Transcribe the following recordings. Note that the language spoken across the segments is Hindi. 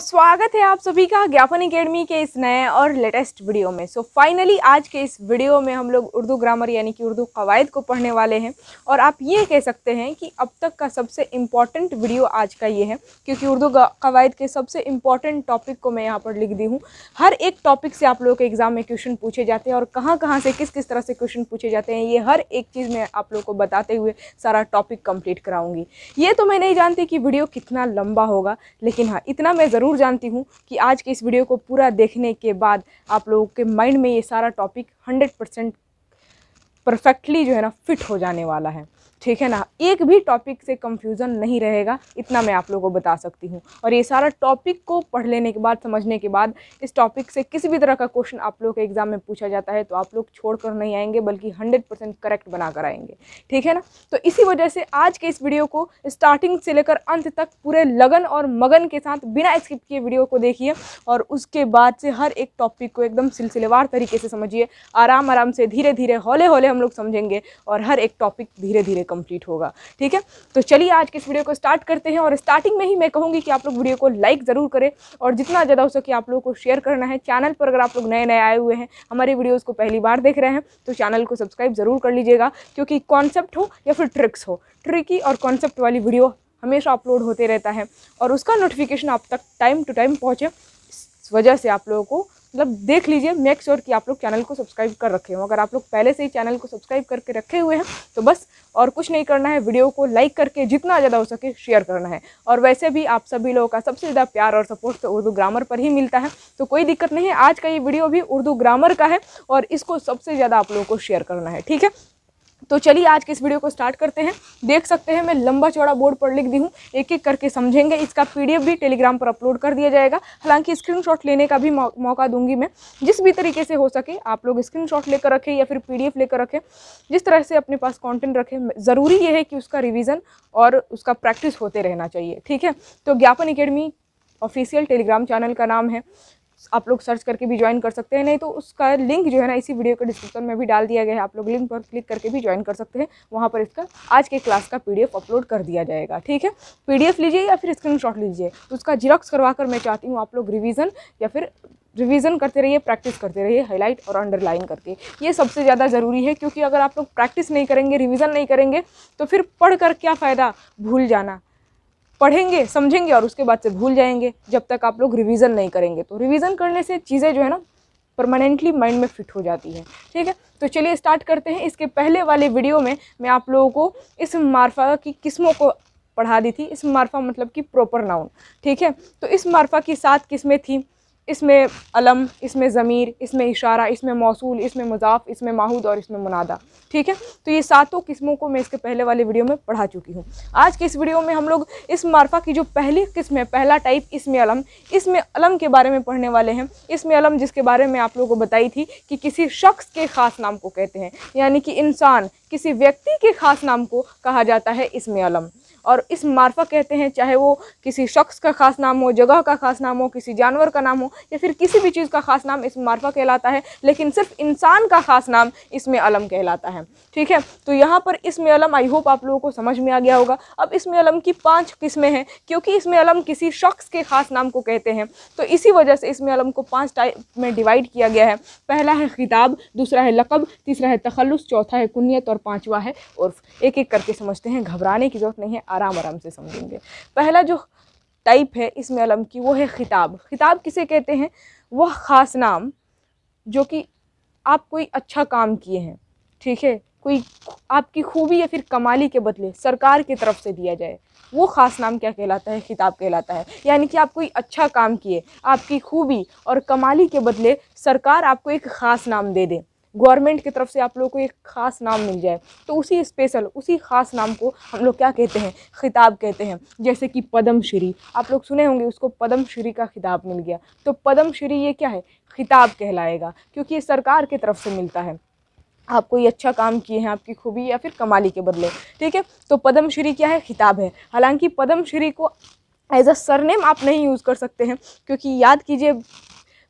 स्वागत है आप सभी का ज्ञापन अकेडमी के इस नए और लेटेस्ट वीडियो में सो so, फाइनली आज के इस वीडियो में हम लोग उर्दू ग्रामर यानी कि उर्दू कवायद को पढ़ने वाले हैं और आप ये कह सकते हैं कि अब तक का सबसे इम्पॉर्टेंट वीडियो आज का ये है क्योंकि उर्दू कवायद के सबसे इम्पॉर्टेंट टॉपिक को मैं यहाँ पर लिख दी हूँ हर एक टॉपिक से आप लोगों के एग्ज़ाम में क्वेश्चन पूछे जाते हैं और कहाँ कहाँ से किस किस तरह से क्वेश्चन पूछे जाते हैं ये हर एक चीज़ मैं आप लोग को बताते हुए सारा टॉपिक कम्प्लीट कराऊँगी ये तो मैं नहीं जानती कि वीडियो कितना लंबा होगा लेकिन हाँ इतना मैं ज़रूर जानती हूँ कि आज के इस वीडियो को पूरा देखने के बाद आप लोगों के माइंड में ये सारा टॉपिक हंड्रेड परसेंट परफेक्टली जो है ना फिट हो जाने वाला है ठीक है ना एक भी टॉपिक से कंफ्यूजन नहीं रहेगा इतना मैं आप लोगों को बता सकती हूँ और ये सारा टॉपिक को पढ़ लेने के बाद समझने के बाद इस टॉपिक से किसी भी तरह का क्वेश्चन आप लोग के एग्ज़ाम में पूछा जाता है तो आप लोग छोड़ कर नहीं आएंगे बल्कि हंड्रेड परसेंट करेक्ट बना कर आएंगे ठीक है ना तो इसी वजह से आज के इस वीडियो को स्टार्टिंग से लेकर अंत तक पूरे लगन और मगन के साथ बिना स्किप किए वीडियो को देखिए और उसके बाद से हर एक टॉपिक को एकदम सिलसिलेवार तरीके से समझिए आराम आराम से धीरे धीरे हौले हौले हम लोग समझेंगे और हर एक टॉपिक धीरे धीरे कंप्लीट होगा ठीक है तो चलिए आज के इस वीडियो को स्टार्ट करते हैं और स्टार्टिंग में ही मैं कहूँगी कि आप लोग वीडियो को लाइक ज़रूर करें और जितना ज़्यादा हो सके आप लोगों को शेयर करना है चैनल पर अगर आप लोग नए नए आए हुए हैं हमारे वीडियोज़ को पहली बार देख रहे हैं तो चैनल को सब्सक्राइब ज़रूर कर लीजिएगा क्योंकि कॉन्सेप्ट हो या फिर ट्रिक्स हो ट्रिकी और कॉन्सेप्ट वाली वीडियो हमेशा अपलोड होते रहता है और उसका नोटिफिकेशन आप तक टाइम टू टाइम पहुँचे इस वजह से आप लोगों को मतलब देख लीजिए मेक श्योर कि आप लोग चैनल को सब्सक्राइब कर रखे हो अगर आप लोग पहले से ही चैनल को सब्सक्राइब करके रखे हुए हैं तो बस और कुछ नहीं करना है वीडियो को लाइक करके जितना ज़्यादा हो सके शेयर करना है और वैसे भी आप सभी लोगों का सबसे ज़्यादा प्यार और सपोर्ट तो उर्दू ग्रामर पर ही मिलता है तो कोई दिक्कत नहीं है आज का ये वीडियो भी उर्दू ग्रामर का है और इसको सबसे ज़्यादा आप लोगों को शेयर करना है ठीक है तो चलिए आज के इस वीडियो को स्टार्ट करते हैं देख सकते हैं मैं लंबा चौड़ा बोर्ड पर लिख दी हूँ एक एक करके समझेंगे इसका पीडीएफ भी टेलीग्राम पर अपलोड कर दिया जाएगा हालांकि स्क्रीनशॉट लेने का भी मौका दूंगी मैं जिस भी तरीके से हो सके आप लोग स्क्रीनशॉट लेकर रखें या फिर पीडीएफ लेकर रखें जिस तरह से अपने पास कॉन्टेंट रखें ज़रूरी ये है कि उसका रिविज़न और उसका प्रैक्टिस होते रहना चाहिए ठीक है तो ज्ञापन अकेडमी ऑफिशियल टेलीग्राम चैनल का नाम है आप लोग सर्च करके भी ज्वाइन कर सकते हैं नहीं तो उसका लिंक जो है ना इसी वीडियो के डिस्क्रिप्शन में भी डाल दिया गया है आप लोग लिंक पर क्लिक करके भी ज्वाइन कर सकते हैं वहाँ पर इसका आज के क्लास का पीडीएफ अपलोड कर दिया जाएगा ठीक है पीडीएफ लीजिए या फिर स्क्रीनशॉट लीजिए उसका जिरॉक्स करवा कर मैं चाहती हूँ आप लोग रिविज़न या फिर रिवीजन करते रहिए प्रैक्टिस करते रहिए हाईलाइट और अंडरलाइन करके ये सबसे ज़्यादा ज़रूरी है क्योंकि अगर आप लोग प्रैक्टिस नहीं करेंगे रिवीजन नहीं करेंगे तो फिर पढ़ कर क्या फ़ायदा भूल जाना पढ़ेंगे समझेंगे और उसके बाद से भूल जाएंगे जब तक आप लोग रिवीजन नहीं करेंगे तो रिवीजन करने से चीज़ें जो है ना परमानेंटली माइंड में फिट हो जाती है ठीक है तो चलिए स्टार्ट करते हैं इसके पहले वाले वीडियो में मैं आप लोगों को इस मार्फा की किस्मों को पढ़ा दी थी इस मार्फा मतलब कि प्रॉपर नाउन ठीक है तो इस मार्फा की सात किस्में थी इसमें अलम इसमें ज़मीर इसमें इशारा इसमें मौसूल इसमें मजाफ इसमें माहूद और इसमें मुनादा ठीक है तो ये सातों किस्मों को मैं इसके पहले वाले वीडियो में पढ़ा चुकी हूँ आज के इस वीडियो में हम लोग इस मार्फा की जो पहली किस्म है पहला टाइप इसमें अलम इसमें अलम के बारे में पढ़ने वाले हैं इसमें अलम जिसके बारे में आप लोगों को बताई थी कि किसी शख्स के ख़ास नाम को कहते हैं यानी कि इंसान किसी व्यक्ति के ख़ास नाम को कहा जाता है इसमें अलम और इस मार्फा कहते हैं चाहे वो किसी शख्स का ख़ास नाम हो जगह का ख़ास नाम हो किसी जानवर का नाम हो या फिर किसी भी चीज़ का ख़ास नाम इस मार्फा कहलाता है लेकिन सिर्फ इंसान का ख़ास नाम इसमें अलम कहलाता है ठीक है तो यहाँ पर इसमें अलम आई होप आप लोगों को समझ में आ गया होगा अब इसमें अलम की पाँच किस्में हैं क्योंकि इसमें अलम किसी शख्स के ख़ास नाम को कहते हैं तो इसी वजह से इसमें अलम को पाँच टाइप में डिवाइड किया गया है पहला है खिताब दूसरा है लकब तीसरा है तखलुस चौथा है कुनीत और पाँचवा है उर्फ एक एक करके समझते हैं घबराने की ज़रूरत नहीं है आराम आराम से समझेंगे पहला जो टाइप है इसमें अलम की वो है ख़िताब ख़िताब किसे कहते हैं वह ख़ास नाम जो कि आप कोई अच्छा काम किए हैं ठीक है कोई आपकी खूबी या फिर कमाली के बदले सरकार की तरफ से दिया जाए वो ख़ास नाम क्या कहलाता है खिताब कहलाता है यानी कि आप कोई अच्छा काम किए आपकी खूबी और कमाली के बदले सरकार आपको एक ख़ास नाम दे दे गवर्नमेंट की तरफ से आप लोगों को एक ख़ास नाम मिल जाए तो उसी स्पेशल उसी ख़ास नाम को हम लोग क्या कहते हैं खिताब कहते हैं जैसे कि पद्मश्री आप लोग सुने होंगे उसको पद्मश्री का खिताब मिल गया तो पद्मश्री ये क्या है खिताब कहलाएगा क्योंकि ये सरकार की तरफ से मिलता है आप कोई अच्छा काम किए हैं आपकी खूबी या फिर कमाली के बदले ठीक है तो पद्मश्री क्या है खिताब है हालांकि पद्मश्री को एज अ सरनेम आप नहीं यूज़ कर सकते हैं क्योंकि याद कीजिए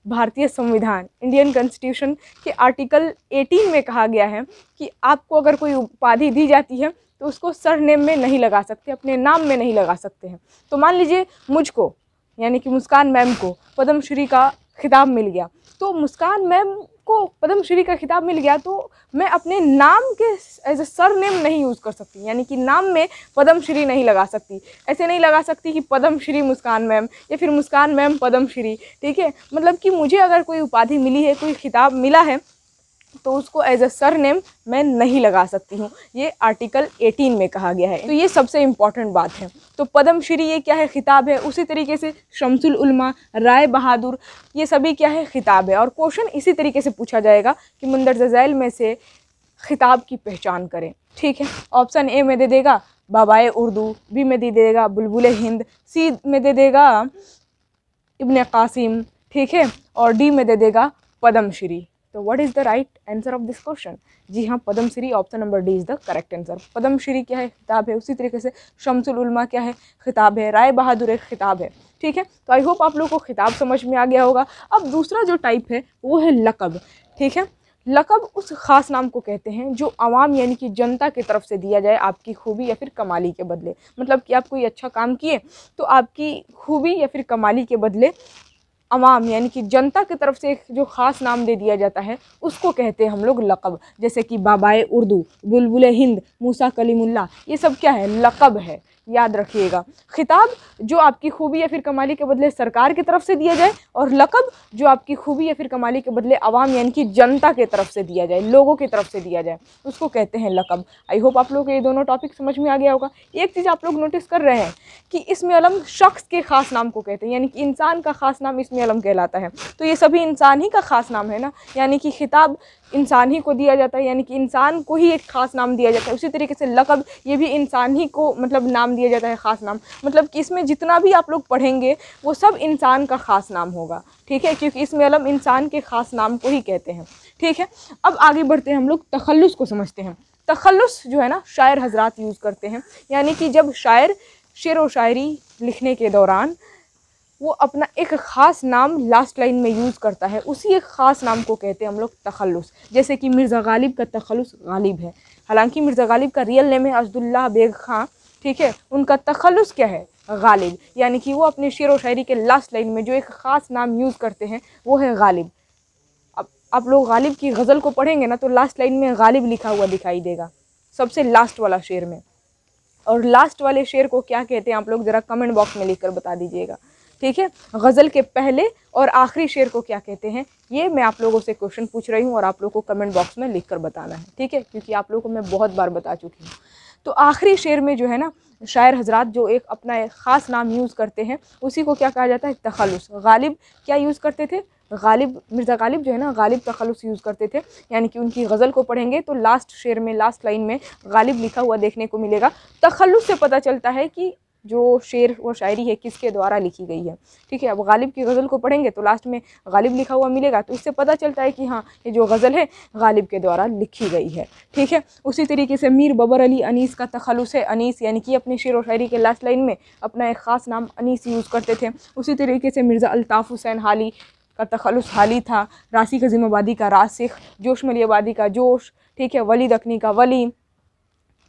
भारतीय संविधान इंडियन कॉन्स्टिट्यूशन के आर्टिकल 18 में कहा गया है कि आपको अगर कोई उपाधि दी जाती है तो उसको सर नेम में नहीं लगा सकते अपने नाम में नहीं लगा सकते हैं तो मान लीजिए मुझको यानी कि मुस्कान मैम को पद्मश्री का खिताब मिल गया तो मुस्कान मैम को पद्म श्री का खिताब मिल गया तो मैं अपने नाम के एज ए सर नेम नहीं यूज़ कर सकती यानी कि नाम में पद्म श्री नहीं लगा सकती ऐसे नहीं लगा सकती कि पद्म श्री मुस्कान मैम या फिर मुस्कान मैम पद्म श्री ठीक है मतलब कि मुझे अगर कोई उपाधि मिली है कोई खिताब मिला है तो उसको एज अ सर नेम मैं नहीं लगा सकती हूँ ये आर्टिकल 18 में कहा गया है तो ये सबसे इम्पॉर्टेंट बात है तो पदम श्री ये क्या है ख़िताब है उसी तरीके से शमसुल उलमा राय बहादुर ये सभी क्या है ख़िताब है और क्वेश्चन इसी तरीके से पूछा जाएगा कि मंदर जज़ैल में से ख़िताब की पहचान करें ठीक है ऑप्शन ए में दे देगा बाबाए उर्दू बी में दे देगा बुलबुल हिंद सी में दे देगा इबन कासिम ठीक है और डी में दे देगा पदम श्री तो what is the right answer of this question जी हाँ Padma Shri option number D is the correct answer Padmashri क्या है खिताब है उसी तरीके से शमसुल उलमा क्या है खिताब है राय बहादुर एक खिताब है ठीक है तो आई होप आप लोगों को खिताब समझ में आ गया होगा अब दूसरा जो टाइप है वो है लकब ठीक है लकब उस ख़ास नाम को कहते हैं जो आवाम यानी कि जनता की तरफ से दिया जाए आपकी खूबी या फिर कमाली के बदले मतलब कि आप कोई अच्छा काम किए तो आपकी खूबी या फिर कमाली के बदले आवाम यानी कि जनता की तरफ से एक जो ख़ास नाम दे दिया जाता है उसको कहते हैं हम लोग लक़ब जैसे कि बाबाए उर्दू बुलबुल हिंद मूसा कलीमुल्ला ये सब क्या है लक़ब है याद रखिएगा खिताब जो आपकी खूबी या फिर कमाली के बदले सरकार की तरफ से दिया जाए और लकब जो आपकी खूबी या फिर कमाली के बदले आवाम यानी कि जनता के तरफ से दिया जाए लोगों की तरफ से दिया जाए उसको कहते हैं लकब आई होप आप लोग को ये दोनों टॉपिक समझ में आ गया होगा एक चीज़ आप लोग नोटिस कर रहे हैं कि इसमें अलम शख्स के ख़ास नाम को कहते हैं यानी कि इंसान का ख़ास नाम इसमें अलम कहलाता है तो ये सभी इंसान ही का ख़ास नाम है ना यानी कि खिताब इंसान ही को दिया जाता है यानी कि इंसान को ही एक ख़ास नाम दिया जाता है उसी तरीके से लकब ये भी इंसान ही को मतलब नाम दिया जाता है ख़ास नाम मतलब कि इसमें जितना भी आप लोग पढ़ेंगे वो सब इंसान का ख़ास नाम होगा ठीक है क्योंकि इसमें अलम इंसान के ख़ास नाम को ही कहते हैं ठीक है अब आगे बढ़ते हैं हम लोग तखलस को समझते हैं तखलस जो है ना शायर हजरात यूज़ करते हैं यानी कि जब शायर शेर व शायरी लिखने के दौरान वो अपना एक ख़ास नाम लास्ट लाइन में यूज़ करता है उसी एक ख़ास नाम को कहते हैं हम लोग तखलस जैसे कि मिर्ज़ा गालिब का तखलस गालिब है हालांकि मिर्ज़ा गालिब का रियल नेम है असदुल्ला बेग खां ठीक है उनका तखलस क्या है गालिब यानी कि वो अपने शेर व शायरी के लास्ट लाइन में जो एक ख़ास नाम यूज़ करते हैं वो है गालिब अब आप लोग गालिब की गज़ल को पढ़ेंगे ना तो लास्ट लाइन में गालिब लिखा हुआ दिखाई देगा सबसे लास्ट वाला शेर में और लास्ट वाले शेर को क्या कहते हैं आप लोग ज़रा कमेंट बॉक्स में लिख कर बता दीजिएगा ठीक है गज़ल के पहले और आखिरी शेर को क्या कहते हैं ये मैं आप लोगों से क्वेश्चन पूछ रही हूँ और आप लोगों को कमेंट बॉक्स में लिख कर बताना है ठीक है क्योंकि आप लोगों को मैं बहुत बार बता चुकी हूँ तो आखिरी शेर में जो है ना शायर हजरात जो एक अपना एक ख़ास नाम यूज़ करते हैं उसी को क्या कहा जाता है तखलस गालिब क्या यूज़ करते थे गालिब मिर्ज़ा गालिब जो है ना गालिब तखलस यूज़ करते थे यानी कि उनकी गज़ल को पढ़ेंगे तो लास्ट शेर में लास्ट लाइन में गालिब लिखा हुआ देखने को मिलेगा तखलस से पता चलता है कि जो शेर व शायरी है किसके द्वारा लिखी गई है ठीक है अब गालिब की गज़ल को पढ़ेंगे तो लास्ट में गालिब लिखा हुआ मिलेगा तो इससे पता चलता है कि हाँ ये जो गज़ल है गालिब के द्वारा लिखी गई है ठीक है उसी तरीके से मीर बबर अली अनीस का तखलुस है अनीस यानी कि अपने शेर व शायरी के लास्ट लाइन में अपना एक ख़ास नाम अनीस यूज़ करते थे उसी तरीके से मिर्ज़ा अल्ताफ़ हुसैन हाली का तखलुस हाली था राशि का जिम्मेबादी का रासिख जोश मलियाबादी का जोश ठीक है वली दखनी का वली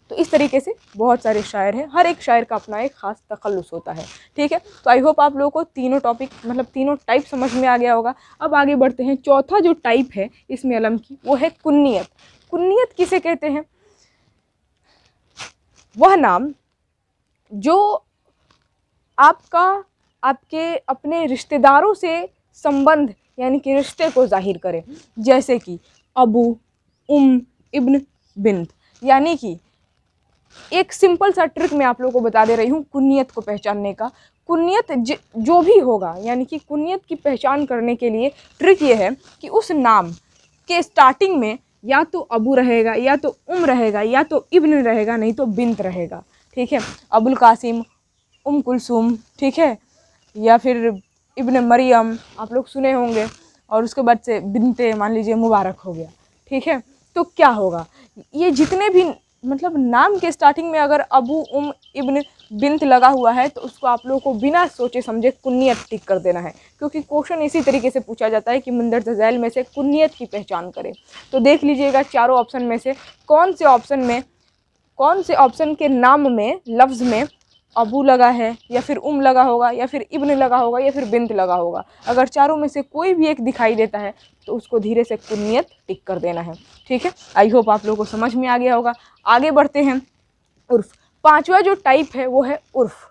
तो इस तरीके से बहुत सारे शायर हैं हर एक शायर का अपना एक ख़ास तखलस होता है ठीक है तो आई होप आप लोगों को तीनों टॉपिक मतलब तीनों टाइप समझ में आ गया होगा अब आगे बढ़ते हैं चौथा जो टाइप है इसमें अलम की वो है कुन्नीत कुन्नीत किसे कहते हैं वह नाम जो आपका आपके अपने रिश्तेदारों से संबंध यानी कि रिश्ते को जाहिर करें जैसे कि अबू उम इब्न बिंद यानी कि एक सिंपल सा ट्रिक मैं आप लोगों को बता दे रही हूँ कुन्नीत को पहचानने का कुन्नीत जो भी होगा यानी कि कुन्नीत की पहचान करने के लिए ट्रिक ये है कि उस नाम के स्टार्टिंग में या तो अबू रहेगा या तो उम रहेगा या तो इब्न रहेगा नहीं तो बिंत रहेगा ठीक है अबुल कासिम उम कुलसुम ठीक है या फिर इब्न मरियम आप लोग सुने होंगे और उसके बाद से बिनते मान लीजिए मुबारक हो गया ठीक है तो क्या होगा ये जितने भी मतलब नाम के स्टार्टिंग में अगर अबू उम इब्न बिंत लगा हुआ है तो उसको आप लोगों को बिना सोचे समझे कुन्नीत टिक कर देना है क्योंकि क्वेश्चन इसी तरीके से पूछा जाता है कि मंदर जजैल में से कुन्नीत की पहचान करें तो देख लीजिएगा चारों ऑप्शन में से कौन से ऑप्शन में कौन से ऑप्शन के नाम में लफ्ज़ में अबू लगा है या फिर उम लगा होगा या फिर इब्न लगा होगा या फिर बिंत लगा होगा अगर चारों में से कोई भी एक दिखाई देता है तो उसको धीरे से कुनियत टिक कर देना है ठीक है आई होप आप लोगों को समझ में आ गया होगा आगे बढ़ते हैं उर्फ पांचवा जो टाइप है वो है उर्फ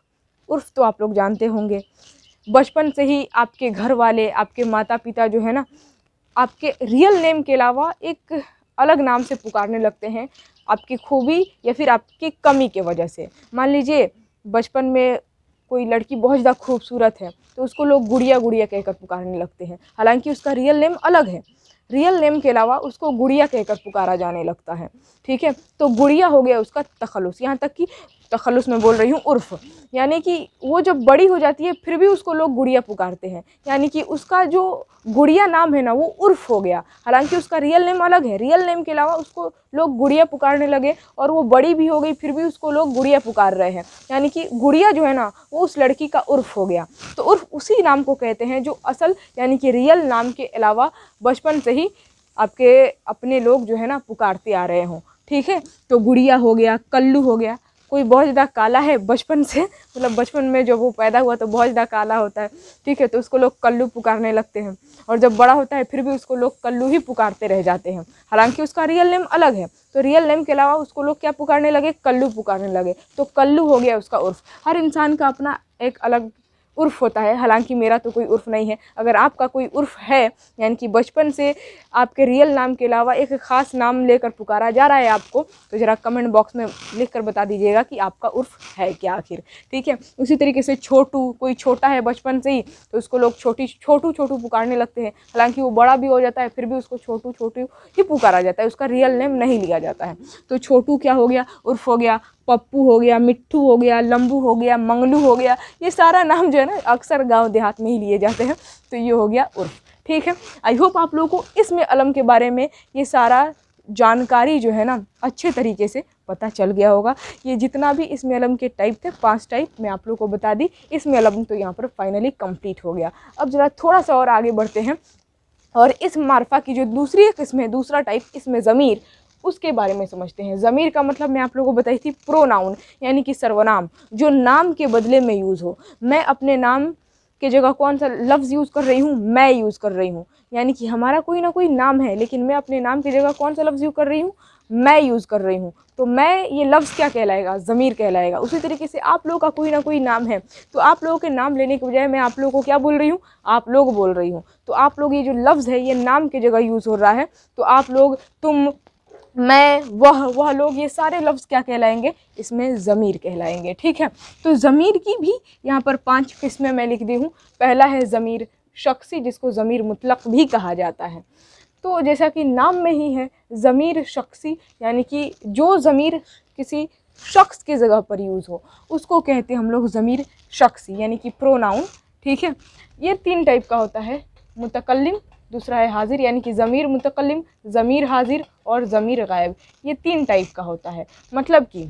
उर्फ तो आप लोग जानते होंगे बचपन से ही आपके घर वाले आपके माता पिता जो है ना आपके रियल नेम के अलावा एक अलग नाम से पुकारने लगते हैं आपकी खूबी या फिर आपकी कमी के वजह से मान लीजिए बचपन में कोई लड़की बहुत ज़्यादा खूबसूरत है तो उसको लोग गुड़िया गुड़िया कहकर पुकारने लगते हैं हालांकि उसका रियल नेम अलग है रियल नेम के अलावा उसको गुड़िया कहकर पुकारा जाने लगता है ठीक है तो गुड़िया हो गया उसका तखलुस यहाँ तक कि तखलुस में बोल रही हूँ उर्फ यानी कि वो जब बड़ी हो जाती है फिर भी उसको लोग गुड़िया पुकारते हैं यानी कि उसका जो गुड़िया नाम है ना वो उर्फ हो गया हालांकि उसका रियल नेम अलग है रियल नेम के अलावा उसको लोग गुड़िया पुकारने लगे और वो बड़ी भी हो गई फिर भी उसको लोग गुड़िया पुकार रहे हैं यानी कि गुड़िया जो है ना वो उस लड़की का उर्फ हो गया तो उर्फ उसी नाम को कहते हैं जो असल यानी कि रियल नाम के अलावा बचपन से ही आपके अपने लोग जो है ना पुकारते आ रहे हों ठीक है तो गुड़िया हो गया कल्लू हो गया कोई बहुत ज़्यादा काला है बचपन से मतलब बचपन में जब वो पैदा हुआ तो बहुत ज़्यादा काला होता है ठीक है तो उसको लोग कल्लू पुकारने लगते हैं और जब बड़ा होता है फिर भी उसको लोग कल्लू ही पुकारते रह जाते हैं हालांकि उसका रियल नेम अलग है तो रियल नेम के अलावा उसको लोग क्या पुकारने लगे कल्लू पुकारने लगे तो कल्लू हो गया उसका उर्फ हर इंसान का अपना एक अलग उर्फ़ होता है हालांकि मेरा तो कोई उर्फ़ नहीं है अगर आपका कोई उर्फ़ है यानी कि बचपन से आपके रियल नाम के अलावा एक ख़ास नाम लेकर पुकारा जा रहा है आपको तो ज़रा कमेंट बॉक्स में लिख कर बता दीजिएगा कि आपका उर्फ़ है क्या आखिर ठीक है उसी तरीके से छोटू कोई छोटा है बचपन से ही तो उसको लोग छोटी छोटू छोटू पुकारने लगते हैं हालांकि वो बड़ा भी हो जाता है फिर भी उसको छोटू छोटू ही पुकारा जाता है उसका रियल नेम नहीं लिया जाता है तो छोटू क्या हो गया उर्फ हो गया पप्पू हो गया मिट्टू हो गया लम्बू हो गया मंगलू हो गया ये सारा नाम जो है ना अक्सर गाँव देहात में ही लिए जाते हैं तो ये हो गया उर्फ ठीक है आई होप आप लोगों को इसमें अलम के बारे में ये सारा जानकारी जो है ना अच्छे तरीके से पता चल गया होगा ये जितना भी इसमें अलम के टाइप थे पांच टाइप मैं आप लोग को बता दी इसमें अलम तो यहाँ पर फाइनली कंप्लीट हो गया अब ज़रा थोड़ा सा और आगे बढ़ते हैं और इस मार्फा की जो दूसरी किस्म है दूसरा टाइप इसमें ज़मीर उसके बारे में समझते हैं ज़मीर का मतलब मैं आप लोगों को बताई थी प्रोनाउन यानी कि सर्वनाम जो नाम के बदले में यूज़ हो मैं अपने नाम के जगह कौन सा लफ्ज़ यूज़ कर रही हूँ मैं यूज़ कर रही हूँ यानी कि हमारा कोई ना कोई नाम है लेकिन मैं अपने नाम की जगह कौन सा लफ्ज़ यूज़ कर रही हूँ मैं यूज़ कर रही हूँ तो मैं ये लफ्ज़ क्या कहलाएगा ज़मीर कहलाएगा उसी तरीके से आप लोगों का कोई ना कोई नाम है तो आप लोगों के नाम लेने के बजाय मैं आप लोगों को क्या बोल रही हूँ आप लोग बोल रही हूँ तो आप लोग ये जो लफ्ज़ है ये नाम की जगह यूज़ हो रहा है तो आप लोग तुम मैं वह वह लोग ये सारे लफ्ज़ क्या कहलाएंगे इसमें ज़मीर कहलाएंगे ठीक है तो ज़मीर की भी यहाँ पर पांच किस्में मैं लिख दी हूँ पहला है ज़मीर शख्सी जिसको ज़मीर मुतलक भी कहा जाता है तो जैसा कि नाम में ही है ज़मीर शख्सी यानी कि जो ज़मीर किसी शख्स की जगह पर यूज़ हो उसको कहते हैं हम लोग ज़मीर शख्सी यानी कि प्रोनाउन ठीक है ये तीन टाइप का होता है मुतकलम दूसरा है हाजिर यानी कि ज़मीर मुतकलम ज़मीर हाजिर और ज़मीर गायब ये तीन टाइप का होता है मतलब कि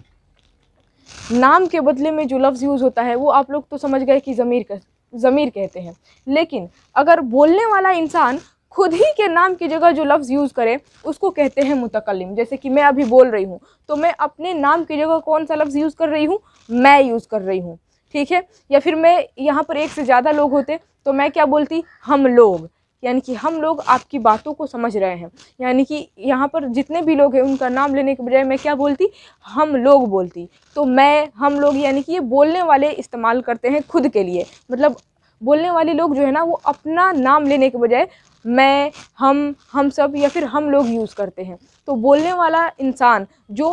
नाम के बदले में जो लफ्ज़ यूज़ होता है वो आप लोग तो समझ गए कि ज़मीर ज़मीर कहते हैं लेकिन अगर बोलने वाला इंसान खुद ही के नाम की जगह जो लफ्ज़ यूज़ करे उसको कहते हैं मुतकलम जैसे कि मैं अभी बोल रही हूँ तो मैं अपने नाम की जगह कौन सा लफ्ज़ यूज़ कर रही हूँ मैं यूज़ कर रही हूँ ठीक है या फिर मैं यहाँ पर एक से ज़्यादा लोग होते तो मैं क्या बोलती हम लोग यानी कि हम लोग आपकी बातों को समझ रहे हैं यानी कि यहाँ पर जितने भी लोग हैं उनका नाम लेने के बजाय मैं क्या बोलती हम लोग बोलती तो मैं हम लोग यानी कि ये बोलने वाले इस्तेमाल करते हैं खुद के लिए मतलब बोलने वाले लोग जो है ना वो अपना नाम लेने के बजाय मैं हम हम सब या फिर हम लोग यूज़ करते हैं तो बोलने वाला इंसान जो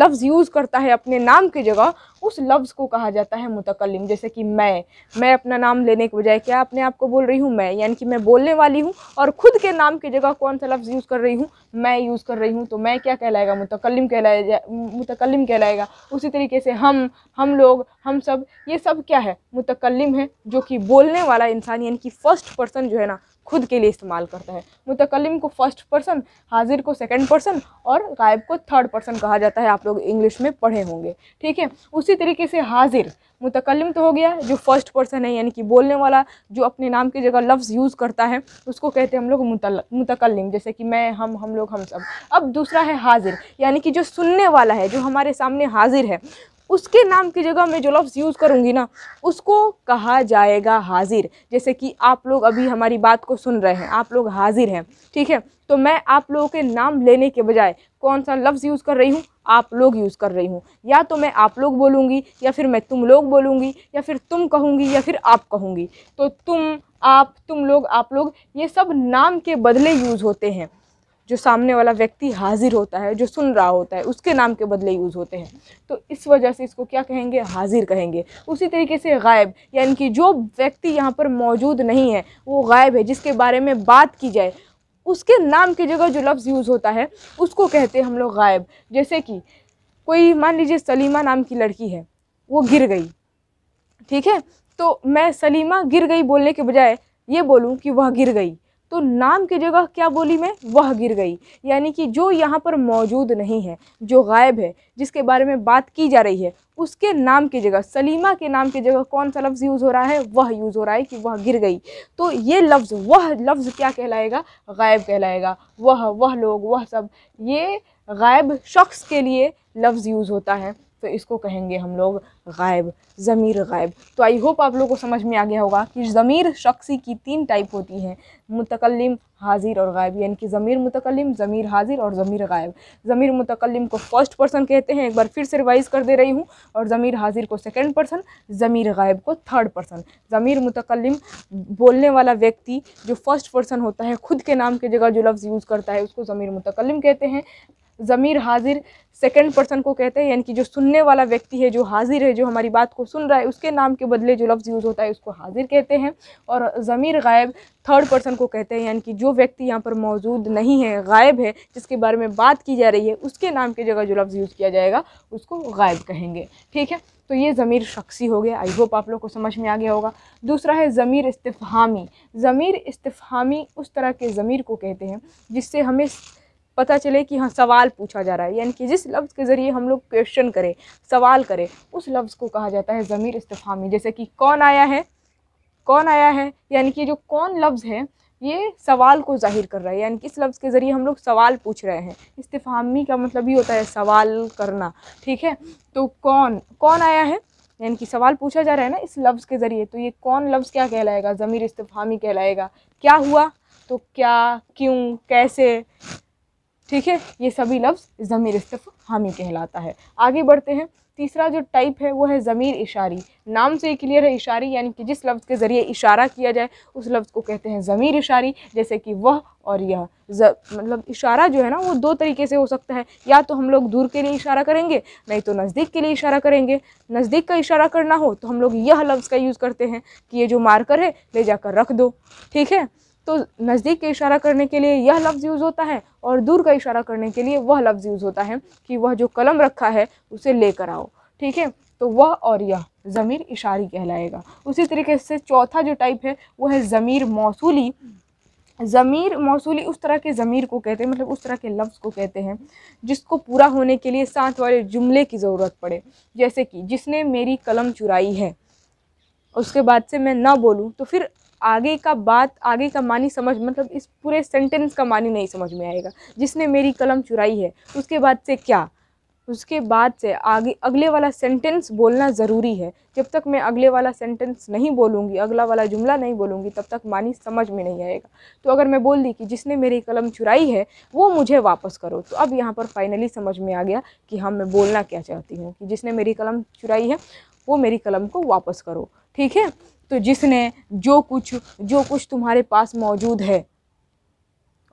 लफ्ज़ यूज़ करता है अपने नाम की जगह उस लफ्ज़ को कहा जाता है मुतकलम जैसे कि मैं मैं अपना नाम लेने के बजाय क्या अपने आप को बोल रही हूँ मैं यानी कि मैं बोलने वाली हूँ और ख़ुद के नाम की जगह कौन सा लफ्ज़ यूज़ कर रही हूँ मैं यूज़ कर रही हूँ तो मैं क्या कहलाएगा मुतकलम कहलाया मुतकलम कहलाएगा उसी तरीके से हम हम लोग हम सब ये सब क्या है मुतकलम है जो कि बोलने वाला इंसान यानी कि फ़र्स्ट पर्सन जो है ना खुद के लिए इस्तेमाल करता है मुतकलम को फर्स्ट पर्सन हाजिर को सेकेंड पर्सन और गायब को थर्ड पर्सन कहा जाता है आप लोग इंग्लिश में पढ़े होंगे ठीक है उसी तरीके से हाजिर मुतकलम तो हो गया जो फर्स्ट पर्सन है यानी कि बोलने वाला जो अपने नाम की जगह लफ्ज़ यूज़ करता है उसको कहते हैं हम लोग मुतकलम जैसे कि मैं हम हम लोग हम सब अब दूसरा है हाजिर यानी कि जो सुनने वाला है जो हमारे सामने हाजिर है उसके नाम की जगह मैं जो लफ्ज़ यूज़ करूँगी ना उसको कहा जाएगा हाजिर जैसे कि आप लोग अभी हमारी बात को सुन रहे हैं आप लोग हाजिर हैं ठीक है तो मैं आप लोगों के नाम लेने के बजाय कौन सा लफ्ज़ यूज़ कर रही हूँ आप लोग यूज़ कर रही हूँ या तो मैं आप लोग बोलूँगी या फिर मैं तुम लोग बोलूँगी या फिर तुम कहूँगी या फिर आप कहूँगी तो तुम आप तुम लोग आप लोग ये सब नाम के बदले यूज़ होते हैं जो सामने वाला व्यक्ति हाजिर होता है जो सुन रहा होता है उसके नाम के बदले यूज़ होते हैं तो इस वजह से इसको क्या कहेंगे हाजिर कहेंगे उसी तरीके से गायब यानी कि जो व्यक्ति यहाँ पर मौजूद नहीं है वो गायब है जिसके बारे में बात की जाए उसके नाम की जगह जो लफ्ज़ यूज़ होता है उसको कहते हैं हम लोग गायब जैसे कि कोई मान लीजिए सलीमा नाम की लड़की है वो गिर गई ठीक है तो मैं सलीमा गिर गई बोलने के बजाय ये बोलूँ कि वह गिर गई तो नाम की जगह क्या बोली मैं वह गिर गई यानी कि जो यहाँ पर मौजूद नहीं है जो गायब है जिसके बारे में बात की जा रही है उसके नाम की जगह सलीमा के नाम की जगह कौन सा लफ्ज़ यूज़ हो रहा है वह यूज़ हो रहा है कि वह गिर गई तो ये लफ्ज़ वह लफ्ज़ क्या कहलाएगा गायब कहलाएगा वह वह लोग वह सब ये गायब शख्स के लिए लफ्ज़ यूज़ होता है तो इसको कहेंगे हम लोग गायब ज़मीर गायब तो आई होप आप लोगों को समझ में आ गया होगा कि ज़मीर शख्सी की तीन टाइप होती हैं मुतकलम हाजिर और गायब यानी कि ज़मीर मुतकलम ज़मीर हाजिर और ज़मीर गायब ज़मीर मुतकलम को फर्स्ट पर्सन कहते हैं एक बार फिर से रिवाइज़ कर दे रही हूँ और ज़मीर हाजिर को सेकेंड पर्सन ज़मीर गायब को थर्ड पर्सन ज़मीर मुतकलम बोलने वाला व्यक्ति जो फर्स्ट पर्सन होता है खुद के नाम की जगह जो लफ्ज़ यूज़ करता है उसको ज़मीर मुतकलम कहते हैं ज़मीर हाजिर सेकंड पर्सन को कहते हैं यानी कि जो सुनने वाला व्यक्ति है जो हाजिर है जो हमारी बात को सुन रहा है उसके नाम के बदले जो लफ्ज़ यूज़ होता है उसको हाजिर कहते हैं और ज़मीर गायब थर्ड पर्सन को कहते हैं यानी कि जो व्यक्ति यहाँ पर मौजूद नहीं है गायब है जिसके बारे में बात की जा रही है उसके नाम की जगह जो लफ्ज़ यूज़ किया जाएगा उसको गायब कहेंगे ठीक है तो ये ज़मीर शख्सी हो गया आई होप आप लोग को समझ में आ गया होगा दूसरा है ज़मीर इस्तफ़ामी ज़मीर इस्तफ़ामी उस तरह के ज़मीर को कहते हैं जिससे हमें पता चले कि हाँ सवाल पूछा जा रहा है यानी कि जिस लफ्ज़ के ज़रिए हम लोग क्वेश्चन करें सवाल करें उस लफ्ज़ को कहा जाता है ज़मीर इस्तफ़ामी जैसे कि कौन आया है कौन आया है यानी कि जो कौन लफ्ज़ है ये सवाल को जाहिर कर रहा है यानी कि इस लफ्ज़ के ज़रिए हम लोग सवाल पूछ रहे हैं इस्तफ़ामी का मतलब ये होता है सवाल करना ठीक है तो कौन कौन आया है यानी कि सवाल पूछा जा रहा है ना इस लफ्ज़ के ज़रिए तो ये कौन लफ्ज़ क्या कहलाएगा ज़मीर इस्तफ़ामी कहलाएगा क्या हुआ तो क्या क्यों कैसे ठीक है ये सभी लफ्ज़ ज़मीर इस्तफ़ हामी कहलाता है आगे बढ़ते हैं तीसरा जो टाइप है वो है ज़मीर इशारी नाम से ही क्लियर है इशारी यानी कि जिस लफ्ज़ के ज़रिए इशारा किया जाए उस लफ्ज़ को कहते हैं ज़मीर इशारी जैसे कि वह और यह मतलब इशारा जो है ना वो दो तरीके से हो सकता है या तो हम लोग दूर के लिए इशारा करेंगे नहीं तो नज़दीक के लिए इशारा करेंगे नज़दीक का इशारा करना हो तो हम लोग यह लफ्ज़ का यूज़ करते हैं कि ये जो मार्कर है ले जाकर रख दो ठीक है तो नज़दीक का इशारा करने के लिए यह लफ्ज़ यूज़ होता है और दूर का इशारा करने के लिए वह लफ्ज़ यूज़ होता है कि वह जो कलम रखा है उसे लेकर आओ ठीक है तो वह और यह ज़मीर इशारी कहलाएगा उसी तरीके से चौथा जो टाइप है वह है ज़मीर मौसूली ज़मीर मौसूली उस तरह के ज़मीर को कहते हैं मतलब उस तरह के लफ्ज़ को कहते हैं जिसको पूरा होने के लिए साथ वाले जुमले की ज़रूरत पड़े जैसे कि जिसने मेरी कलम चुराई है उसके बाद से मैं ना बोलूँ तो फिर आगे का बात आगे का मानी समझ मतलब इस पूरे सेंटेंस का मानी नहीं समझ में आएगा जिसने मेरी कलम चुराई है उसके बाद से क्या उसके बाद से आगे अगले वाला सेंटेंस बोलना ज़रूरी है जब तक मैं अगले वाला सेंटेंस नहीं बोलूँगी अगला वाला जुमला नहीं बोलूँगी तब तक मानी समझ में नहीं आएगा तो अगर मैं बोल दी कि जिसने मेरी कलम चुराई है वो मुझे वापस करो तो अब यहाँ पर फाइनली समझ में आ गया कि हाँ मैं बोलना क्या चाहती हूँ कि जिसने मेरी कलम चुराई है वो मेरी कलम को वापस करो ठीक है तो जिसने जो कुछ जो कुछ तुम्हारे पास मौजूद है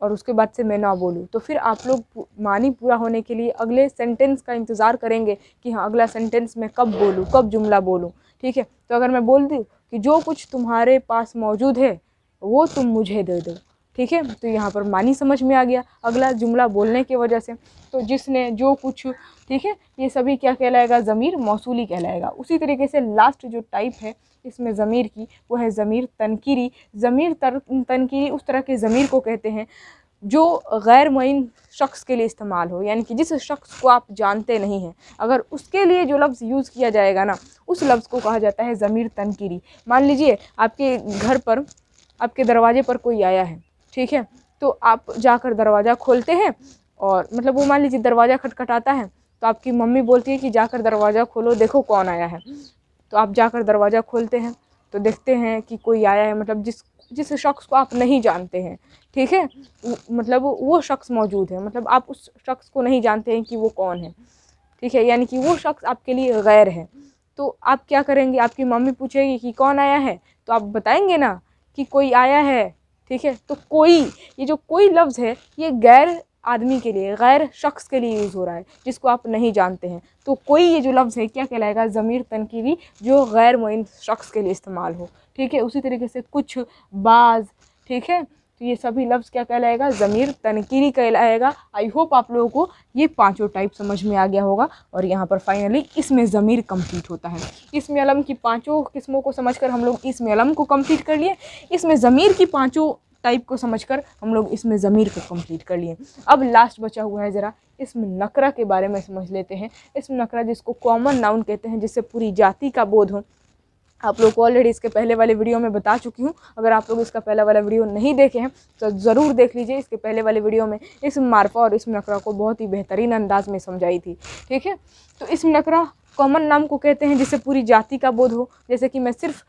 और उसके बाद से मैं ना बोलूँ तो फिर आप लोग मानी पूरा होने के लिए अगले सेंटेंस का इंतज़ार करेंगे कि हाँ अगला सेंटेंस मैं कब बोलूँ कब जुमला बोलूँ ठीक है तो अगर मैं बोल दूँ कि जो कुछ तुम्हारे पास मौजूद है वो तुम मुझे दे दो ठीक है तो यहाँ पर मानी समझ में आ गया अगला जुमला बोलने की वजह से तो जिसने जो कुछ ठीक है ये सभी क्या कहलाएगा ज़मीर मौसूली कहलाएगा उसी तरीके से लास्ट जो टाइप है इसमें ज़मीर की वो है ज़मीर तनकीरी ज़मीर तनकीरी उस तरह के ज़मीर को कहते हैं जो गैर मुन शख्स के लिए इस्तेमाल हो यानी कि जिस शख्स को आप जानते नहीं हैं अगर उसके लिए जो लफ्ज़ यूज़ किया जाएगा ना उस लफ्ज़ को कहा जाता है ज़मीर तनकीरी मान लीजिए आपके घर पर आपके दरवाजे पर कोई आया है ठीक है तो आप जाकर दरवाज़ा खोलते हैं और मतलब वो मान लीजिए दरवाज़ा खटखटाता है तो आपकी मम्मी बोलती है कि जाकर दरवाज़ा खोलो देखो कौन आया है तो आप जाकर दरवाज़ा खोलते हैं तो देखते हैं कि कोई आया है मतलब जिस जिस शख्स को आप नहीं जानते हैं ठीक है मतलब वो शख्स मौजूद है मतलब आप उस शख्स को नहीं जानते हैं कि वो कौन है ठीक है यानी कि वो शख्स आपके लिए गैर है तो आप क्या करेंगे आपकी मम्मी पूछेगी कि कौन आया है तो आप बताएंगे ना कि कोई आया है ठीक है तो कोई ये जो कोई लफ्ज़ है ये गैर आदमी के लिए गैर शख्स के लिए यूज़ हो रहा है जिसको आप नहीं जानते हैं तो कोई ये जो लफ्ज़ है क्या कहलाएगा ज़मीर भी जो गैर मुन शख्स के लिए इस्तेमाल हो ठीक है उसी तरीके से कुछ बाज़ ठीक है तो ये सभी लफ्ज़ क्या कहलाएगा ज़मीर तनकीरी कहलाएगा आई होप आप लोगों को ये पांचों टाइप समझ में आ गया होगा और यहाँ पर फाइनली इसमें ज़मीर कंप्लीट होता है इसमें अलम की पांचों किस्मों को समझकर हम लोग इसमें अलम को कंप्लीट कर लिए इसमें ज़मीर की पांचों टाइप को समझकर हम लोग इसमें ज़मीर को कम्प्लीट कर लिए अब लास्ट बचा हुआ है ज़रा इसमें नकरा के बारे में समझ लेते हैं इसमें नकरा जिसको कॉमन नाउन कहते हैं जिससे पूरी जाति का बोध हो आप लोग को ऑलरेडी इसके पहले वाले वीडियो में बता चुकी हूँ अगर आप लोग इसका पहला वाला वीडियो नहीं देखे हैं तो ज़रूर देख लीजिए इसके पहले वाले वीडियो में इस मार्फा और इस नकरा को बहुत ही बेहतरीन अंदाज में समझाई थी ठीक है तो इस नकरा कॉमन नाम को कहते हैं जिससे पूरी जाति का बोध हो जैसे कि मैं सिर्फ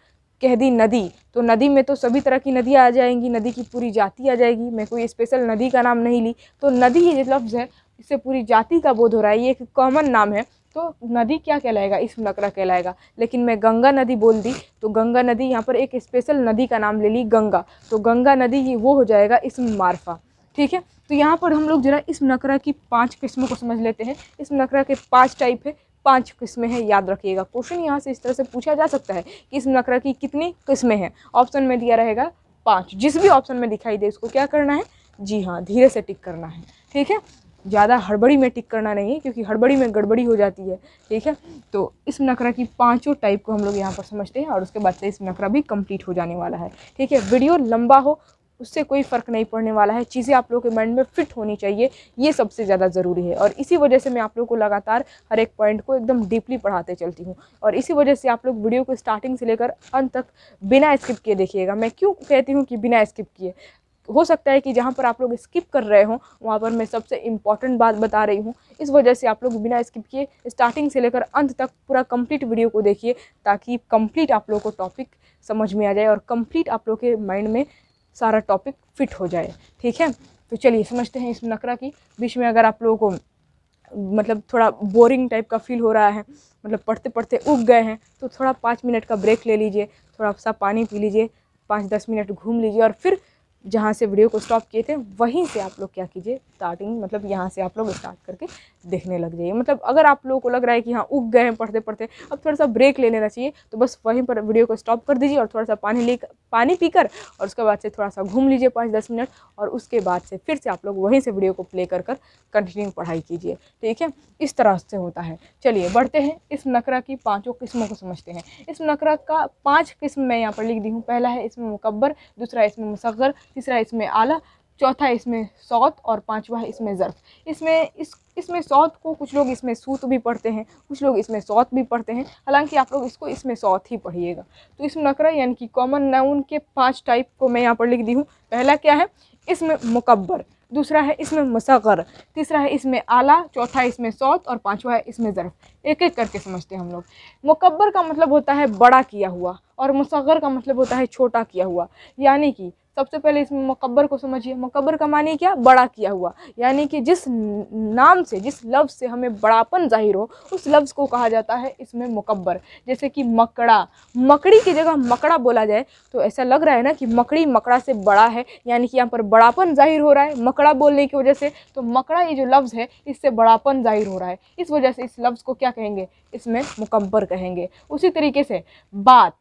कह दी नदी तो नदी में तो सभी तरह की नदियाँ आ जाएंगी नदी की पूरी जाति आ जाएगी मैं कोई स्पेशल नदी का नाम नहीं ली तो नदी ये लफ्ज़ है इससे पूरी जाति का बोध हो रहा है ये एक कॉमन नाम है तो नदी क्या कहलाएगा इस नकरा कहलाएगा लेकिन मैं गंगा नदी बोल दी तो गंगा नदी यहाँ पर एक स्पेशल नदी का नाम ले ली गंगा तो गंगा नदी ही वो हो जाएगा इस मार्फा ठीक है तो यहाँ पर हम लोग जरा इस नकरा की पाँच किस्मों को समझ लेते हैं इस नकरा के पाँच टाइप है पांच किस्में हैं याद रखिएगा क्वेश्चन यहाँ से इस तरह से पूछा जा सकता है कि इस नकरा की कितनी किस्में हैं ऑप्शन में दिया रहेगा पाँच जिस भी ऑप्शन में दिखाई दे उसको क्या करना है जी हाँ धीरे से टिक करना है ठीक है ज़्यादा हड़बड़ी में टिक करना नहीं क्योंकि हड़बड़ी में गड़बड़ी हो जाती है ठीक है तो इस नखरा की पाँचों टाइप को हम लोग यहाँ पर समझते हैं और उसके बाद से इस नखरा भी कंप्लीट हो जाने वाला है ठीक है वीडियो लंबा हो उससे कोई फ़र्क नहीं पड़ने वाला है चीज़ें आप लोगों के माइंड में फिट होनी चाहिए ये सबसे ज़्यादा ज़रूरी है और इसी वजह से मैं आप लोगों को लगातार हर एक पॉइंट को एकदम डीपली पढ़ाते चलती हूँ और इसी वजह से आप लोग वीडियो को स्टार्टिंग से लेकर अंत तक बिना स्किप किए देखिएगा मैं क्यों कहती हूँ कि बिना स्किप किए हो सकता है कि जहाँ पर आप लोग स्किप कर रहे हो वहाँ पर मैं सबसे इम्पॉर्टेंट बात बता रही हूँ इस वजह से आप लोग बिना स्किप किए स्टार्टिंग से लेकर अंत तक पूरा कंप्लीट वीडियो को देखिए ताकि कंप्लीट आप लोग को टॉपिक समझ में आ जाए और कंप्लीट आप लोग के माइंड में सारा टॉपिक फिट हो जाए ठीक है तो चलिए समझते हैं इस नकरा की बीच में अगर आप लोगों को मतलब थोड़ा बोरिंग टाइप का फील हो रहा है मतलब पढ़ते पढ़ते उग गए हैं तो थोड़ा पाँच मिनट का ब्रेक ले लीजिए थोड़ा सा पानी पी लीजिए पाँच दस मिनट घूम लीजिए और फिर जहाँ से वीडियो को स्टॉप किए थे वहीं से आप लोग क्या कीजिए स्टार्टिंग मतलब यहाँ से आप लोग स्टार्ट करके देखने लग जाइए मतलब अगर आप लोगों को लग रहा है कि हाँ उग गए हैं पढ़ते पढ़ते अब थोड़ा सा ब्रेक ले लेना चाहिए तो बस वहीं पर वीडियो को स्टॉप कर दीजिए और थोड़ा सा पानी ले पानी पीकर और उसके बाद से थोड़ा सा घूम लीजिए पाँच दस मिनट और उसके बाद से फिर से आप लोग वहीं से वीडियो को प्ले कर कर कंटिन्यू पढ़ाई कीजिए ठीक है इस तरह से होता है चलिए बढ़ते हैं इस नकरा की पाँचों किस्मों को समझते हैं इस नकरा का पाँच किस्म मैं यहाँ पर लिख दी हूँ पहला है इसमें मुकबर दूसरा इसमें मुसगर तीसरा इसमें आला चौथा इसमें सौत और पांचवा इसमें ज़र्फ़ इसमें इस इसमें सौत को कुछ लोग इसमें सूत भी पढ़ते हैं कुछ लोग इसमें सौत भी पढ़ते हैं हालांकि आप लोग इसको इसमें सौत ही पढ़िएगा तो इसमें नकरा यानी कि कॉमन नाउन के पांच टाइप को मैं यहाँ पर लिख दी हूँ पहला क्या है इसमें मुकबर दूसरा है इसमें मसकर तीसरा है इसमें आला चौथा है इसमें सौत और पाँचवा है इसमें ज़र्फ एक एक करके समझते हैं हम लोग मुकबर का मतलब होता है बड़ा किया हुआ और मसगर का मतलब होता है छोटा किया हुआ यानी कि सबसे पहले इसमें मकबर को समझिए मकबर का मानी क्या बड़ा किया हुआ यानी कि जिस नाम से जिस लफ्ज़ से हमें बड़ापन जाहिर हो उस लफ्ज़ को कहा जाता है इसमें मकबर जैसे कि मकड़ा मकड़ी की जगह मकड़ा बोला जाए तो ऐसा लग रहा है ना कि मकड़ी मकड़ा से बड़ा है यानी कि यहाँ पर बड़ापन जाहिर हो रहा है मकड़ा बोलने की वजह से तो मकड़ा ये जो लफ्ज़ है इससे बड़ापन जाहिर हो रहा है इस वजह से इस लफ्ज़ को क्या कहेंगे इसमें मकबर कहेंगे उसी तरीके से बात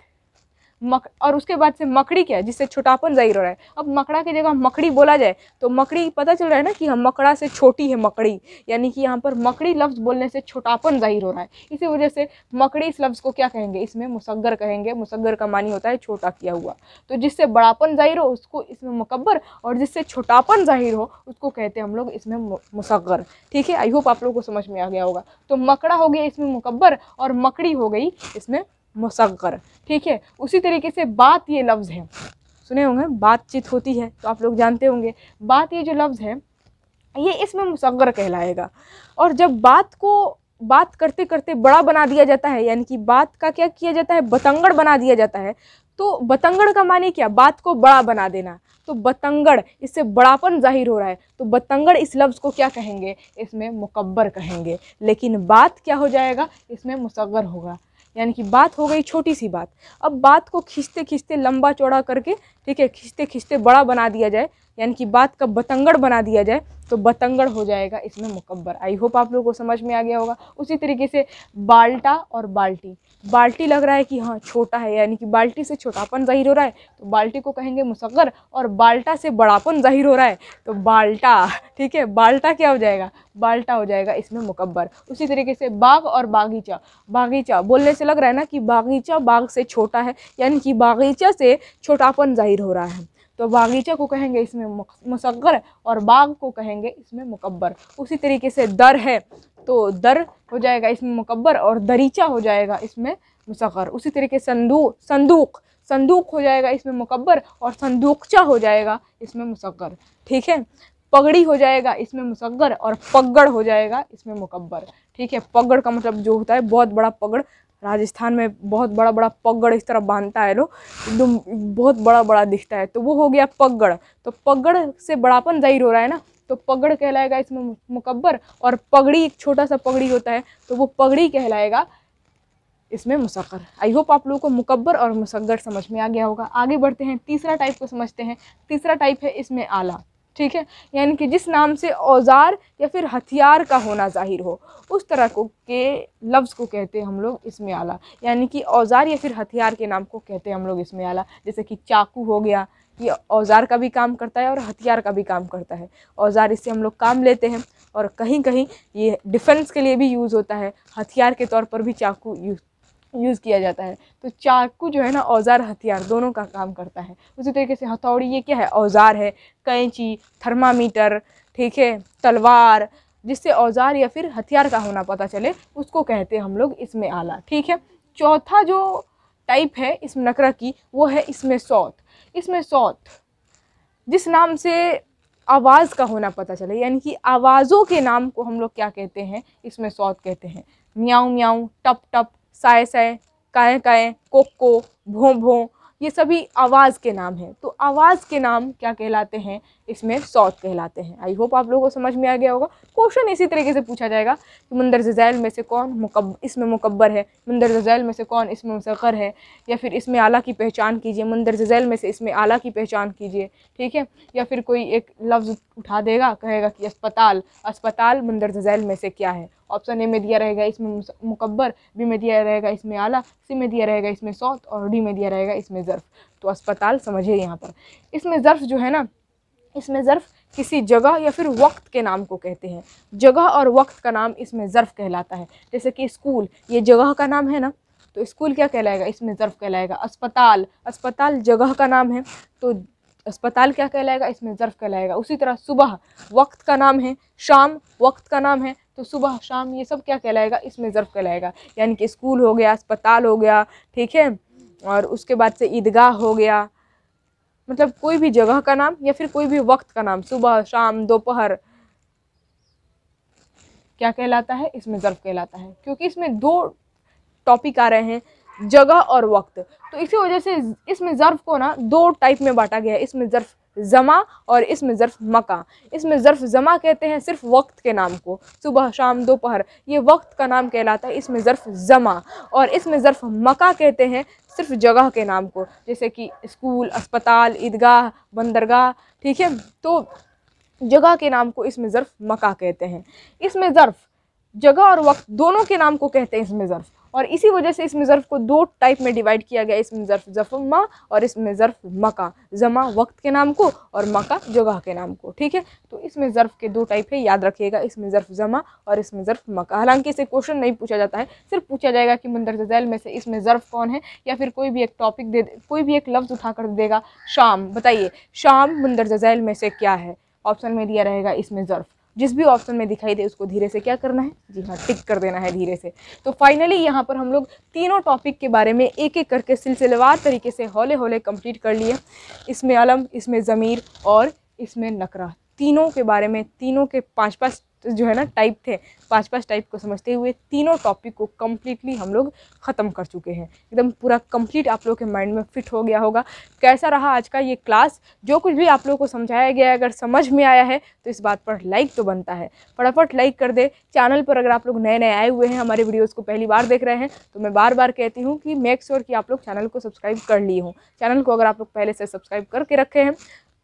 मक और उसके बाद से मकड़ी क्या है जिससे छोटापन जाहिर हो रहा है अब मकड़ा की जगह मकड़ी बोला जाए तो मकड़ी पता चल रहा है ना कि हम मकड़ा से छोटी है मकड़ी यानी कि यहाँ पर मकड़ी लफ्ज़ बोलने से छोटापन जाहिर हो रहा है इसी वजह से मकड़ी इस लफ्ज़ को क्या कहेंगे इसमें मुसगर कहेंगे मुसगर का मानी होता है छोटा किया हुआ तो जिससे बड़ापन जाहिर हो उसको इसमें मुकबर और जिससे छोटापन जाहिर हो उसको कहते हैं हम लोग इसमें मुसगर ठीक है आई होप आप लोग को समझ में आ गया होगा तो मकड़ा हो गया इसमें मुकबर और मकड़ी हो गई इसमें मुसगर ठीक है उसी तरीके से बात ये लफ्ज़ है सुने होंगे बातचीत होती है तो आप लोग जानते होंगे बात ये जो लफ्ज़ है ये इसमें मुसगर कहलाएगा और जब बात को बात करते करते बड़ा बना दिया जाता है यानी कि बात का क्या किया जाता है बतंगड़ बना दिया जाता है तो बतंगड़ का माने क्या बात को बड़ा बना देना तो बतंगड़ इससे बड़ापन जाहिर हो रहा है तो बतंगड़ इस लफ्ज़ को क्या कहेंगे इसमें मुकबर कहेंगे लेकिन बात क्या हो जाएगा इसमें मुसगर होगा यानी कि बात हो गई छोटी सी बात अब बात को खींचते खींचते लंबा चौड़ा करके ठीक है खींचते खींचते बड़ा बना दिया जाए यानी कि बात का बतंगड़ बना दिया जाए तो बतंगड़ हो जाएगा इसमें मुकब्बर आई होप आप लोगों को समझ में आ गया होगा उसी तरीके से बाल्टा और बाल्टी बाल्टी लग रहा है कि हाँ छोटा है यानी कि बाल्टी से छोटापन ज़ाहिर हो रहा है तो बाल्टी को कहेंगे मुसगर और बाल्टा से बड़ापन ज़ाहिर हो रहा है तो बाल्टा ठीक है बाल्टा क्या हो जाएगा बाल्टा हो जाएगा इसमें मुकब्बर उसी तरीके से बाग और बागीचा बागीचा बोलने से लग रहा है ना कि बागीचा बाग से छोटा है यानी कि बागीचा से छोटापन ज़ाहिर हो रहा है तो बागीचे को कहेंगे इसमें मुसगर और बाग को कहेंगे इसमें मुकबर उसी तरीके से दर है तो दर हो जाएगा इसमें मुकबर और दरीचा हो जाएगा इसमें मुसगर उसी तरीके संदूक संदूक संदूक हो जाएगा इसमें मुकबर और संदूकचा हो जाएगा इसमें मुसगर ठीक है पगड़ी हो जाएगा इसमें मुसगर और पगड़ हो जाएगा इसमें मुकबर ठीक है पगड़ का मतलब जो होता है बहुत बड़ा पगड़ राजस्थान में बहुत बड़ा बड़ा पगड़ इस तरह बांधता है लोग एकदम बहुत बड़ा बड़ा दिखता है तो वो हो गया पगड़ तो पगड़ से बड़ापन जाहिर हो रहा है ना तो पगड़ कहलाएगा इसमें मुकब्बर और पगड़ी एक छोटा सा पगड़ी होता है तो वो पगड़ी कहलाएगा इसमें मुसक्र आई होप आप लोगों को मुकब्बर और मुसगर समझ में आ गया होगा आगे बढ़ते हैं तीसरा टाइप को समझते हैं तीसरा टाइप है इसमें आला ठीक है यानी कि जिस नाम से औजार या फिर हथियार का होना ज़ाहिर हो उस तरह को के लफ्ज़ को कहते हैं हम लोग इसमें आला यानी कि औजार या फिर हथियार के नाम को कहते हैं हम लोग इसमें आला जैसे कि चाकू हो गया ये औजार का भी काम करता है और हथियार का भी काम करता है औजार इससे हम लोग काम लेते हैं और कहीं कहीं ये डिफेंस के लिए भी यूज़ होता है हथियार के तौर पर भी चाकू यूज़ यूज़ किया जाता है तो चाकू जो है ना औजार हथियार दोनों का काम करता है उसी तरीके से हथौड़ी ये क्या है औजार है कैंची थर्मामीटर ठीक है तलवार जिससे औजार या फिर हथियार का होना पता चले उसको कहते हैं हम लोग इसमें आला ठीक है चौथा जो टाइप है इस नकरा की वो है इसमें सौत इसमें सौत जिस नाम से आवाज़ का होना पता चले यानी कि आवाज़ों के नाम को हम लोग क्या कहते हैं इसमें सौत कहते हैं म्याऊँ म्याऊँ टप टप साय साय काय काय कोको भों भों ये सभी आवाज़ के नाम हैं तो आवाज़ के नाम क्या कहलाते हैं इसमें सौत कहलाते हैं आई होप आप लोगों को समझ में आ गया होगा क्वेश्चन इसी तरीके से पूछा जाएगा कि मंदर जैल में से कौन मुकब इसमें मुकबर है मंदर जैल में से कौन इसमें मुसर है या फिर इसमें आला की पहचान कीजिए मंदर जैल में से इसमें आला की पहचान कीजिए ठीक है या फिर कोई एक लफ्ज़ उठा देगा कहेगा कि अस्पताल अस्पताल मंदर जैल में से क्या है ऑप्शन ए में दिया रहेगा इसमें मुकबर बी में दिया रहेगा इसमें आला सी में दिया रहेगा इसमें सौत और डी में दिया रहेगा इसमें ज़र्फ़ तो अस्पताल समझिए यहाँ पर इसमें ज़र्फ़ जो है ना इसमें ज़र्फ़ किसी जगह या फिर वक्त के नाम को कहते हैं जगह और वक्त का नाम इसमें ज़र्फ़ कहलाता है जैसे कि स्कूल ये जगह का नाम है ना तो स्कूल क्या कहलाएगा इसमें ज़र्फ़ कहलाएगा अस्पताल अस्पताल जगह का नाम है तो अस्पताल क्या कहलाएगा इसमें ज़र्फ़ कहलाएगा उसी तरह सुबह वक्त का नाम है शाम वक्त का नाम है तो सुबह शाम ये सब क्या कहलाएगा इसमें ज़र्फ़ कहलाएगा यानी कि स्कूल हो गया अस्पताल हो गया ठीक है और उसके बाद से ईदगाह हो गया मतलब कोई भी जगह का नाम या फिर कोई भी वक्त का नाम सुबह शाम दोपहर क्या कहलाता है इसमें ज़र्फ कहलाता है क्योंकि इसमें दो टॉपिक आ रहे हैं जगह और वक्त तो इसी वजह से इसमें ज़र्फ को ना दो टाइप में बांटा गया है इसमें ज़र्फ़ ज़मा और इसमें ज़र्फ़ मका इसमें ज़र्फ़ ज़मा कहते हैं सिर्फ वक्त के नाम को सुबह शाम दोपहर ये वक्त का नाम कहलाता है इसमें ज़र्फ़ ज़मा और इसमें ज़र्फ़ मका कहते हैं सिर्फ जगह के नाम को जैसे कि स्कूल अस्पताल ईदगाह बंदरगाह ठीक है तो जगह के नाम को इसमें ज़र्फ़ मका कहते हैं इसमें ज़र्फ़ जगह और वक्त दोनों के नाम को कहते हैं इसमें ज़र्फ़ और इसी वजह से इस ज़र्फ़ को दो टाइप में डिवाइड किया गया इसमें ज़र्फ़ ज़फ़मा और इसमें ज़र्फ़ मका जमा वक्त के नाम को और मका जगह के नाम को ठीक है तो इस ज़र्फ़ के दो टाइप है याद रखिएगा इस ज़र्फ़ जमा और इसमें ज़र्फ़ मका हालांकि इसे क्वेश्चन नहीं पूछा जाता है सिर्फ पूछा जाएगा कि मंदरज जैल में से इसमें ज़र्फ़ कौन है या फिर कोई भी एक टॉपिक दे कोई भी एक लफ्ज़ उठा कर देगा शाम बताइए शाम मंदरज जैल में से क्या है ऑप्शन में दिया रहेगा इसमें ज़र्फ़ जिस भी ऑप्शन में दिखाई दे उसको धीरे से क्या करना है जी हाँ टिक कर देना है धीरे से तो फाइनली यहाँ पर हम लोग तीनों टॉपिक के बारे में एक एक करके सिलसिलेवार तरीके से हौले हौले कंप्लीट कर लिए इसमें अलम इसमें ज़मीर और इसमें नकरा तीनों के बारे में तीनों के पाँच पाँच जो है ना टाइप थे पाँच पाँच टाइप को समझते हुए तीनों टॉपिक को कम्प्लीटली हम लोग ख़त्म कर चुके हैं एकदम पूरा कम्प्लीट आप लोग के माइंड में फिट हो गया होगा कैसा रहा आज का ये क्लास जो कुछ भी आप लोग को समझाया गया है अगर समझ में आया है तो इस बात पर लाइक तो बनता है फटाफट लाइक कर दे चैनल पर अगर आप लोग नए नए आए हुए हैं हमारे वीडियोज़ को पहली बार देख रहे हैं तो मैं बार बार कहती हूँ कि मेक श्योर sure कि आप लोग चैनल को सब्सक्राइब कर लिए हूँ चैनल को अगर आप लोग पहले से सब्सक्राइब करके रखे हैं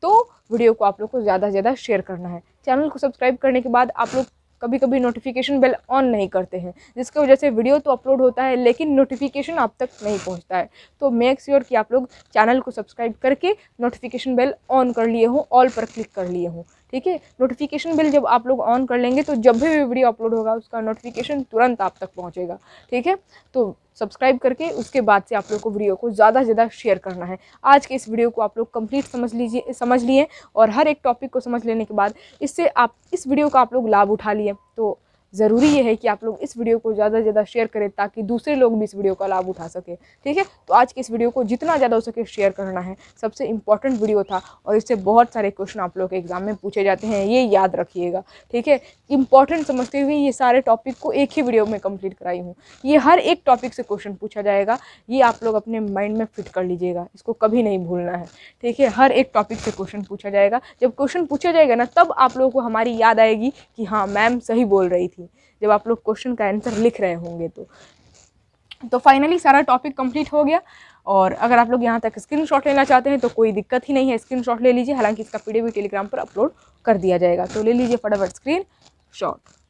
तो वीडियो को आप लोग को ज़्यादा से ज़्यादा शेयर करना है चैनल को सब्सक्राइब करने के बाद आप लोग कभी कभी नोटिफिकेशन बेल ऑन नहीं करते हैं जिसकी वजह से वीडियो तो अपलोड होता है लेकिन नोटिफिकेशन आप तक नहीं पहुंचता है तो मेक श्योर sure कि आप लोग चैनल को सब्सक्राइब करके नोटिफिकेशन बेल ऑन कर लिए हों ऑल पर क्लिक कर लिए हों ठीक है नोटिफिकेशन बिल जब आप लोग ऑन कर लेंगे तो जब भी वीडियो अपलोड होगा उसका नोटिफिकेशन तुरंत आप तक पहुँचेगा ठीक है तो सब्सक्राइब करके उसके बाद से आप लोग को वीडियो को ज़्यादा से ज़्यादा शेयर करना है आज के इस वीडियो को आप लोग कंप्लीट समझ लीजिए समझ लिए और हर एक टॉपिक को समझ लेने के बाद इससे आप इस वीडियो का आप लोग लाभ उठा लिए तो ज़रूरी ये है कि आप लोग इस वीडियो को ज़्यादा से ज़्यादा शेयर करें ताकि दूसरे लोग भी इस वीडियो का लाभ उठा सके ठीक है तो आज की इस वीडियो को जितना ज़्यादा हो सके शेयर करना है सबसे इंपॉर्टेंट वीडियो था और इससे बहुत सारे क्वेश्चन आप लोग के एग्ज़ाम में पूछे जाते हैं ये याद रखिएगा ठीक है इंपॉर्टेंट समझते हुए ये सारे टॉपिक को एक ही वीडियो में कंप्लीट कराई हूँ ये हर एक टॉपिक से क्वेश्चन पूछा जाएगा ये आप लोग अपने माइंड में फिट कर लीजिएगा इसको कभी नहीं भूलना है ठीक है हर एक टॉपिक से क्वेश्चन पूछा जाएगा जब क्वेश्चन पूछा जाएगा ना तब आप लोगों को हमारी याद आएगी कि हाँ मैम सही बोल रही थी थी जब आप लोग क्वेश्चन का आंसर लिख रहे होंगे तो तो फाइनली सारा टॉपिक कंप्लीट हो गया और अगर आप लोग यहाँ तक स्क्रीनशॉट लेना चाहते हैं तो कोई दिक्कत ही नहीं है स्क्रीनशॉट ले लीजिए हालांकि इसका पीडीएफ टेलीग्राम पर अपलोड कर दिया जाएगा तो ले लीजिए फटाफट स्क्रीन शॉट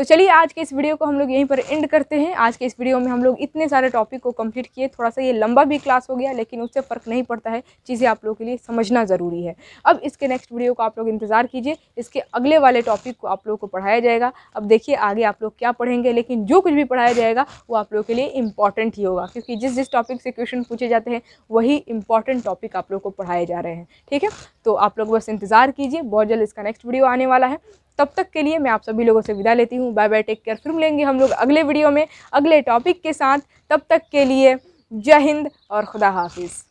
तो चलिए आज के इस वीडियो को हम लोग यहीं पर एंड करते हैं आज के इस वीडियो में हम लोग इतने सारे टॉपिक को कंप्लीट किए थोड़ा सा ये लंबा भी क्लास हो गया लेकिन उससे फ़र्क नहीं पड़ता है चीज़ें आप लोगों के लिए समझना ज़रूरी है अब इसके नेक्स्ट वीडियो को आप लोग इंतज़ार कीजिए इसके अगले वाले टॉपिक को आप लोग को पढ़ाया जाएगा अब देखिए आगे आप लोग क्या पढ़ेंगे लेकिन जो कुछ भी पढ़ाया जाएगा वो आप लोग के लिए इंपॉर्टेंट ही होगा क्योंकि जिस जिस टॉपिक से क्वेश्चन पूछे जाते हैं वही इंपॉर्टेंट टॉपिक आप लोग को पढ़ाए जा रहे हैं ठीक है तो आप लोग बस इंतज़ार कीजिए बहुत जल्द इसका नेक्स्ट वीडियो आने वाला है तब तक के लिए मैं आप सभी लोगों से विदा लेती हूँ बाय बाय टेक केयर फिर मिलेंगे हम लोग अगले वीडियो में अगले टॉपिक के साथ तब तक के लिए जय हिंद और खुदा हाफिज़